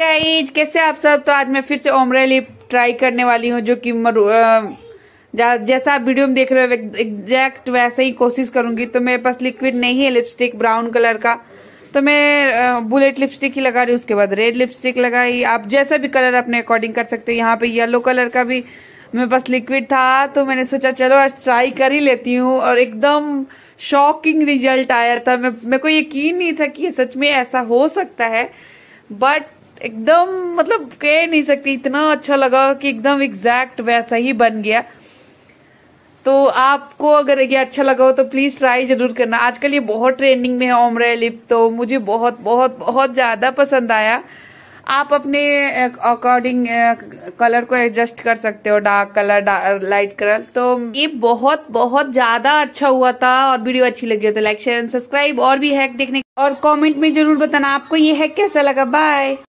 guys कैसे आप सब तो आज मैं फिर से ओमरे लिप ट्राई करने वाली हूँ जो कि जैसा आप वीडियो में देख रहे हो एग्जैक्ट वैसे ही कोशिश करूंगी तो मेरे पास लिक्विड नहीं है लिपस्टिक ब्राउन कलर का तो मैं बुलेट लिपस्टिक ही लगा रही हूँ उसके बाद रेड लिपस्टिक लगाई आप जैसा भी कलर अपने अकॉर्डिंग कर सकते हो यहाँ पे येलो कलर का भी मेरे पास लिक्विड था तो मैंने सोचा चलो आज ट्राई कर ही लेती हूँ और एकदम शॉकिंग रिजल्ट आया था मैं मेरे को यकीन नहीं था कि सच में ऐसा हो सकता है बट एकदम मतलब कह नहीं सकती इतना अच्छा लगा कि एकदम एग्जैक्ट वैसा ही बन गया तो आपको अगर ये अच्छा लगा हो तो प्लीज़ ट्राई जरूर करना आजकल ये बहुत ट्रेंडिंग में है ओमरे लिप तो मुझे बहुत बहुत बहुत ज़्यादा पसंद आया आप अपने अकॉर्डिंग कलर को एडजस्ट कर सकते हो डार्क कलर लाइट कलर तो ये बहुत बहुत ज्यादा अच्छा हुआ था और वीडियो अच्छी लगी तो लाइक शेयर एंड सब्सक्राइब और भी हैक देखने और कमेंट में जरूर बताना आपको ये हैक कैसा लगा बाय